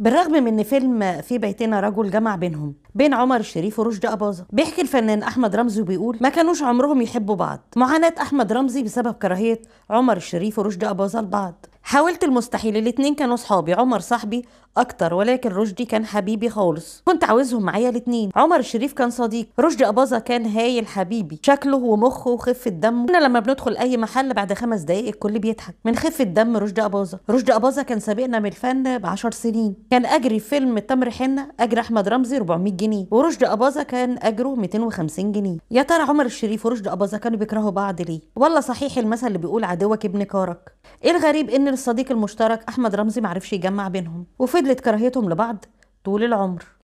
بالرغم من ان فيلم في بيتنا رجل جمع بينهم بين عمر الشريف ورشدي اباظه بيحكي الفنان احمد رمزي وبيقول ما كانوش عمرهم يحبوا بعض معاناه احمد رمزي بسبب كراهيه عمر الشريف ورشدي اباظه لبعض حاولت المستحيل الاتنين كانوا صحابي عمر صاحبي اكتر ولكن رشدي كان حبيبي خالص كنت عاوزهم معايا الاتنين عمر الشريف كان صديق رشدي اباظه كان هايل حبيبي شكله ومخه وخفه دمه كنا لما بندخل اي محل بعد خمس دقايق الكل بيضحك من خفه دم رشدي اباظه رشدي اباظه كان سابقنا من الفن ب 10 سنين كان اجري فيلم تمر حنه اجر احمد رمزي 400 جنيه ورشدي اباظه كان اجره 250 جنيه يا ترى عمر الشريف ورشدي اباظه كانوا بيكرهوا بعض ليه والله صحيح المثل اللي بيقول عدوك ابن كارك ايه الغريب ان الصديق المشترك أحمد رمزي معرفش يجمع بينهم وفضلت كراهيتهم لبعض طول العمر